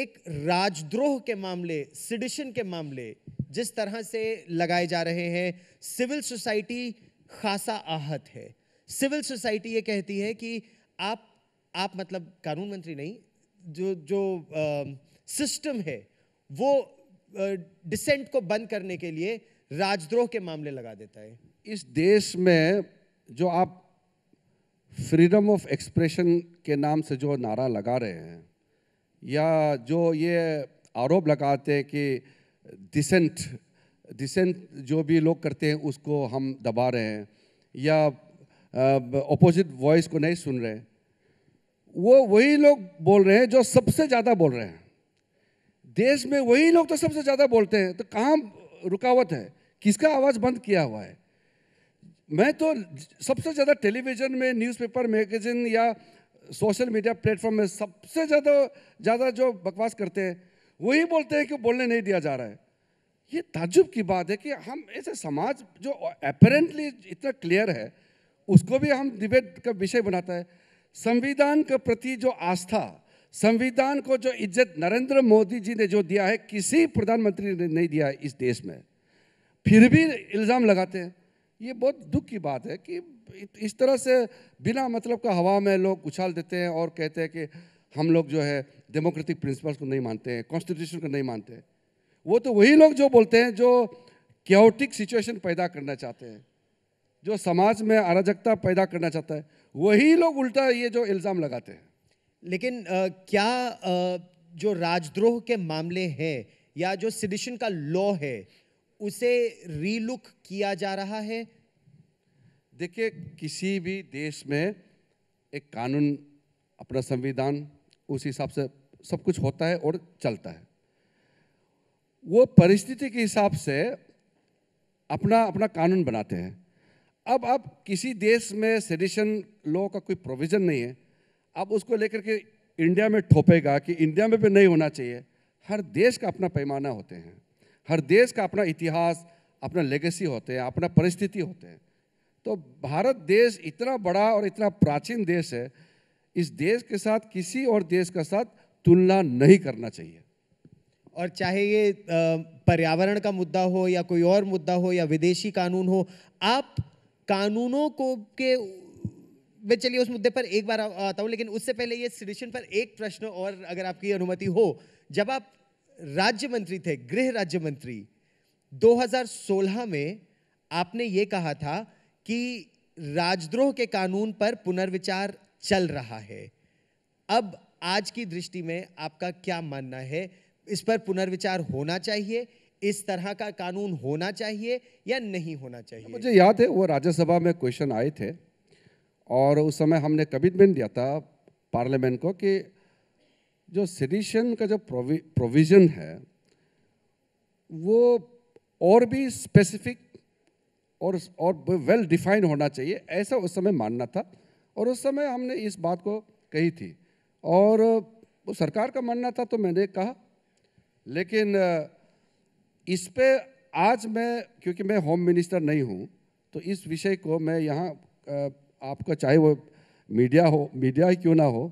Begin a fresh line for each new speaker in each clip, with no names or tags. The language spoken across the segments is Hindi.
एक राजद्रोह के मामले सिडिशन के मामले जिस तरह से लगाए जा रहे हैं सिविल सोसाइटी खासा आहत है सिविल सोसाइटी ये कहती है कि आप आप मतलब कानून मंत्री नहीं जो जो सिस्टम है वो डिसेंट को बंद करने के लिए राजद्रोह के मामले लगा देता है इस देश
में जो आप फ्रीडम ऑफ एक्सप्रेशन के नाम से जो नारा लगा रहे हैं या जो ये आरोप लगाते हैं कि डिसेंट डिसेंट जो भी लोग करते हैं उसको हम दबा रहे हैं या ऑपोजिट वॉइस को नहीं सुन रहे हैं वो वही लोग बोल रहे हैं जो सबसे ज़्यादा बोल रहे हैं देश में वही लोग तो सबसे ज़्यादा बोलते हैं तो कहाँ रुकावट है किसका आवाज़ बंद किया हुआ है मैं तो सबसे ज़्यादा टेलीविज़न में न्यूज़पेपर मैगज़ीन या सोशल मीडिया प्लेटफॉर्म में सबसे ज़्यादा ज़्यादा जो बकवास करते हैं वही बोलते हैं कि बोलने नहीं दिया जा रहा है ये ताजुब की बात है कि हम ऐसे समाज जो अपेरेंटली इतना क्लियर है उसको भी हम डिबेट का विषय बनाता है संविधान के प्रति जो आस्था संविधान को जो इज्जत नरेंद्र मोदी जी ने जो दिया है किसी प्रधानमंत्री ने नहीं दिया है इस देश में फिर भी इल्ज़ाम लगाते हैं ये बहुत दुख की बात है कि इस तरह से बिना मतलब का हवा में लोग उछाल देते हैं और कहते हैं कि हम लोग जो है डेमोक्रेटिक प्रिंसिपल्स को नहीं मानते हैं कॉन्स्टिट्यूशन को नहीं मानते हैं वो तो वही लोग जो बोलते हैं जो क्योटिक सिचुएशन पैदा करना चाहते हैं जो
समाज में अराजकता पैदा करना चाहता है वही लोग उल्टा ये जो इल्ज़ाम लगाते हैं लेकिन आ, क्या आ, जो राजद्रोह के मामले हैं या जो सिडिशन का लॉ है उसे रीलुक किया जा रहा है
देखिए किसी भी देश में एक कानून अपना संविधान उस हिसाब से सब कुछ होता है और चलता है वो परिस्थिति के हिसाब से अपना अपना कानून बनाते हैं अब आप किसी देश में सेडिशन लॉ का कोई प्रोविज़न नहीं है अब उसको लेकर के इंडिया में ठोपेगा कि इंडिया में भी नहीं होना चाहिए हर देश का अपना पैमाना होते हैं हर देश का अपना इतिहास अपना लेगेसी होते हैं अपना परिस्थिति होते हैं तो भारत देश इतना बड़ा और इतना प्राचीन देश है इस देश के साथ किसी और देश का साथ तुलना नहीं
करना चाहिए और चाहे ये पर्यावरण का मुद्दा हो या कोई और मुद्दा हो या विदेशी कानून हो आप कानूनों को के मैं चलिए उस मुद्दे पर एक बार आता हूँ लेकिन उससे पहले ये सिडिशन पर एक प्रश्न और अगर आपकी अनुमति हो जब आप राज्य मंत्री थे गृह राज्य मंत्री 2016 में आपने ये कहा था कि राजद्रोह के कानून पर पुनर्विचार चल रहा है अब आज की दृष्टि में आपका क्या मानना है इस पर पुनर्विचार होना चाहिए इस तरह का कानून होना चाहिए या नहीं होना चाहिए मुझे याद है
वो राज्यसभा में क्वेश्चन आए थे और उस समय हमने कमिटमेंट दिया था पार्लियामेंट को कि जो सेडिशन का जो प्रोवि प्रोविज़न है वो और भी स्पेसिफिक और और वेल डिफाइंड होना चाहिए ऐसा उस समय मानना था और उस समय हमने इस बात को कही थी और वो सरकार का मानना था तो मैंने कहा लेकिन इस पर आज मैं क्योंकि मैं होम मिनिस्टर नहीं हूँ तो इस विषय को मैं यहाँ आपका चाहे वो मीडिया हो मीडिया ही क्यों ना हो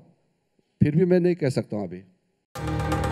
फिर भी मैं नहीं कह सकता हूँ अभी